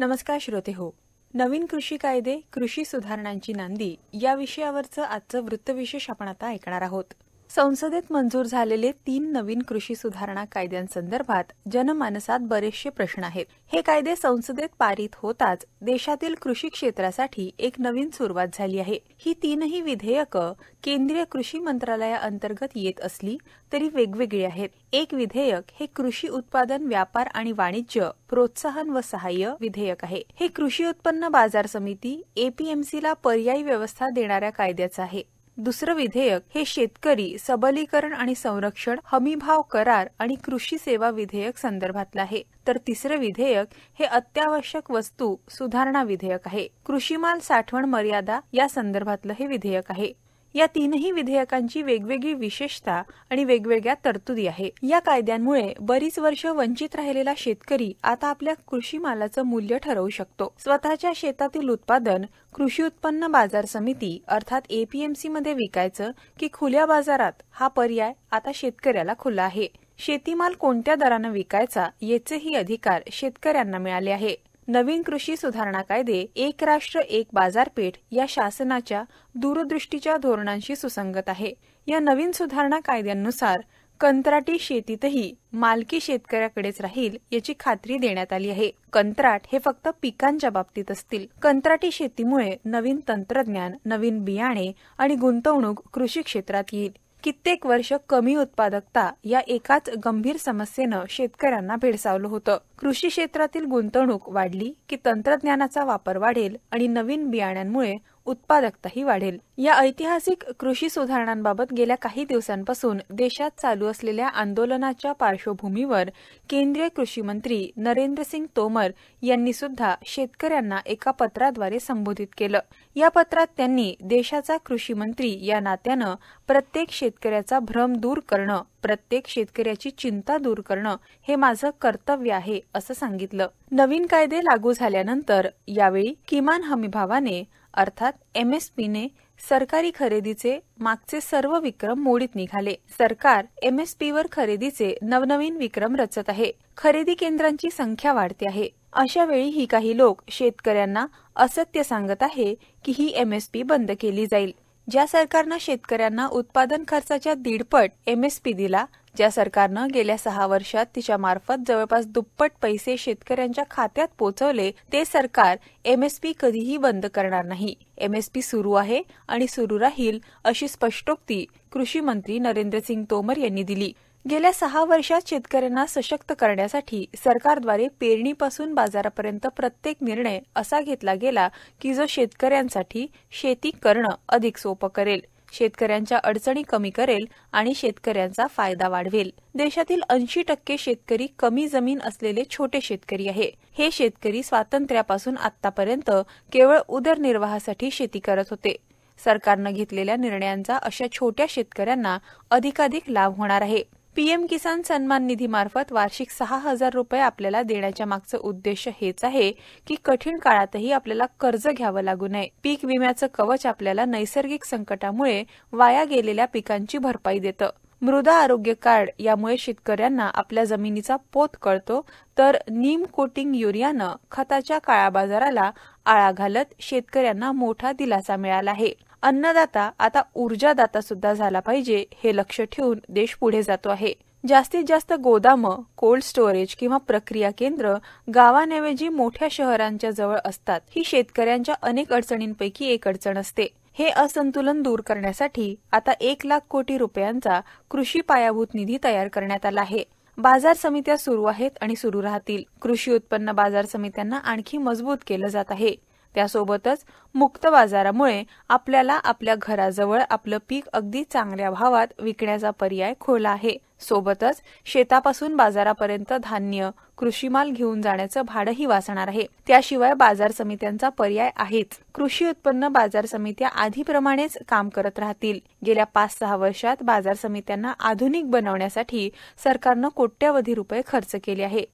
नमस्कार श्रोते हो नवीन कृषी कायदे कृषी सुधारणांची नांदी या विषयावरचं आजचं वृत्तविशेष आपण आता ऐकणार आहोत संसदेत मंजूर झालेले तीन नवीन कृषी सुधारणा कायद्यांसंदर्भात जनमानसात बरेचसे प्रश्न आहेत हे कायदे संसदेत पारित होताच देशातील कृषी क्षेत्रासाठी एक नवीन सुरुवात झाली आहे ही तीनही विधेयकं केंद्रीय कृषी मंत्रालयाअंतर्गत येत असली तरी वेगवेगळी आहेत एक विधेयक हे कृषी उत्पादन व्यापार आणि वाणिज्य प्रोत्साहन व सहाय्य विधेयक आहे हे कृषी उत्पन्न बाजार समिती एपीएमसीला पर्यायी व्यवस्था देणाऱ्या कायद्याचं आहे दुसरं विधेयक हे शेतकरी सबलीकरण आणि संरक्षण हमीभाव करार आणि कृषी सेवा विधेयक संदर्भातलं आहे तर तिसरं विधेयक हे अत्यावश्यक वस्तू सुधारणा विधेयक आहे कृषीमाल साठवण मर्यादा या संदर्भातलं हे विधेयक आहे या तीनही विधेयकांची वेगवेगळी विशेषता आणि वेगवेगळ्या तरतुदी आहे या कायद्यांमुळे बरीच वर्ष वंचित राहिलेला शेतकरी आता आपल्या कृषी मालाचं मूल्य ठरवू शकतो स्वतःच्या शेतातील उत्पादन कृषी उत्पन्न बाजार समिती अर्थात एपीएमसी मध्ये विकायचं की खुल्या बाजारात हा पर्याय आता शेतकऱ्याला खुला आहे शेतीमाल कोणत्या दरानं विकायचा याचेही अधिकार शेतकऱ्यांना मिळाले आहे नवीन कृषी सुधारणा कायदे एक राष्ट्र एक बाजारपेठ या शासनाच्या दूरदृष्टीच्या धोरणांशी सुसंगत आहे या नवीन सुधारणा कायद्यांनुसार कंत्राटी शेतीतही मालकी शेतकऱ्याकडेच राहील याची खात्री देण्यात आली आहे कंत्राट हे फक्त पिकांच्या बाबतीत असतील कंत्राटी शेतीमुळे नवीन तंत्रज्ञान नवीन बियाणे आणि गुंतवणूक कृषी क्षेत्रात येईल कित्येक वर्ष कमी उत्पादकता या एकाच गंभीर समस्येनं शेतकऱ्यांना भेडसावलं होतं कृषी क्षेत्रातील गुंतवणूक वाढली की तंत्रज्ञानाचा वापर वाढेल आणि नवीन बियाण्यांमुळे उत्पादकताही वाढेल या ऐतिहासिक कृषी सुधारणांबाबत गेल्या काही दिवसांपासून देशात चालू असलेल्या आंदोलनाच्या पार्श्वभूमीवर केंद्रीय कृषी मंत्री नरेंद्रसिंग तोमर यांनी सुद्धा शेतकऱ्यांना एका पत्राद्वारे संबोधित केलं या पत्रात त्यांनी देशाचा कृषी मंत्री या नात्यानं प्रत्येक शेतकऱ्याचा भ्रम दूर करणं प्रत्येक शेतकऱ्याची चिंता दूर करणं हे माझं कर्तव्य आहे असं सांगितलं नवीन कायदे लागू झाल्यानंतर यावेळी किमान हमीभावाने अर्थात एम एस ने सरकारी खरेदीचे मागचे सर्व विक्रम मोडीत निघाले सरकार एमएसपीवर खरेदीचे नवनवीन विक्रम रचत आहे खरेदी केंद्रांची संख्या वाढते आहे अशा वेळी ही काही लोक शेतकऱ्यांना असत्य सांगत आहे की ही एमएसपी बंद केली जाईल ज्या सरकारनं शेतकऱ्यांना उत्पादन खर्चाच्या दीडपट एमएसपी दिला ज्या सरकारनं गेल्या सहा वर्षात तिच्यामार्फत जवळपास दुप्पट पैसे शेतकऱ्यांच्या खात्यात पोचवले ते सरकार एमएसपी कधीही बंद करणार नाही एमएसपी सुरू आहे आणि सुरू राहील अशी स्पष्टोक्ती कृषी मंत्री नरेंद्रसिंग तोमर यांनी दिली गेल्या सहा वर्षात शेतकऱ्यांना सशक्त करण्यासाठी सरकारद्वारे पेरणीपासून बाजारापर्यंत प्रत्येक निर्णय असा घेतला गेला की जो शेतकऱ्यांसाठी शेती करणं अधिक सोपं करेल शेतकऱ्यांच्या अडचणी कमी करेल आणि शेतकऱ्यांचा फायदा वाढवेल देशातील ऐंशी टक्के शेतकरी कमी जमीन असलेले छोटे शेतकरी आहे हे शेतकरी स्वातंत्र्यापासून आतापर्यंत केवळ उदरनिर्वाहासाठी शेती करत होते सरकारनं घेतलेल्या निर्णयांचा अशा छोट्या शेतकऱ्यांना अधिकाधिक लाभ होणार आहे पीएम किसान सन्मान निधीमार्फत वार्षिक सहा हजार रुपये आपल्याला देण्याच्या मागचं उद्देश हेच आहे की कठीण काळातही आपल्याला कर्ज घ्यावं लागू नये पीक विम्याचं कवच आपल्याला नैसर्गिक संकटामुळे वाया गेलेल्या पिकांची भरपाई देतं मृदा आरोग्य कार्ड यामुळे शेतकऱ्यांना आपल्या जमिनीचा पोत कळतो तर नीम कोटिंग युरियानं खताच्या काळाबाजाराला आळा घालत शेतकऱ्यांना मोठा दिलासा मिळाला आहे अन्नदाता आता ऊर्जादाता सुद्धा झाला पाहिजे हे लक्ष ठेवून देश पुढे जातो आहे जास्तीत जास्त गोदामं कोल्ड स्टोरेज किंवा प्रक्रिया केंद्र गावांऐवजी मोठ्या शहरांच्या जवळ असतात ही शेतकऱ्यांच्या अनेक अडचणींपैकी एक अडचण असते हे असंतुलन दूर करण्यासाठी आता एक लाख कोटी रुपयांचा कृषी पायाभूत निधी तयार करण्यात आला आहे बाजार समित्या सुरू आहेत आणि सुरू राहतील कृषी उत्पन्न बाजार समित्यांना आणखी मजबूत केलं जात आहे त्यासोबतच मुक्त बाजारामुळे आपल्याला आपल्या घराजवळ आपलं पीक अगदी चांगल्या भावात विकण्याचा पर्याय खोला आहे सोबतच शेतापासून बाजारापर्यंत धान्य कृषीमाल घेऊन जाण्याचं भाडंही वाचणार आहे त्याशिवाय बाजार समित्यांचा पर्याय आहेच कृषी उत्पन्न बाजार समित्या आधीप्रमाणेच काम करत राहतील गेल्या पाच सहा वर्षात बाजार समित्यांना आधुनिक बनवण्यासाठी सरकारनं कोट्यवधी रुपये खर्च केले आहे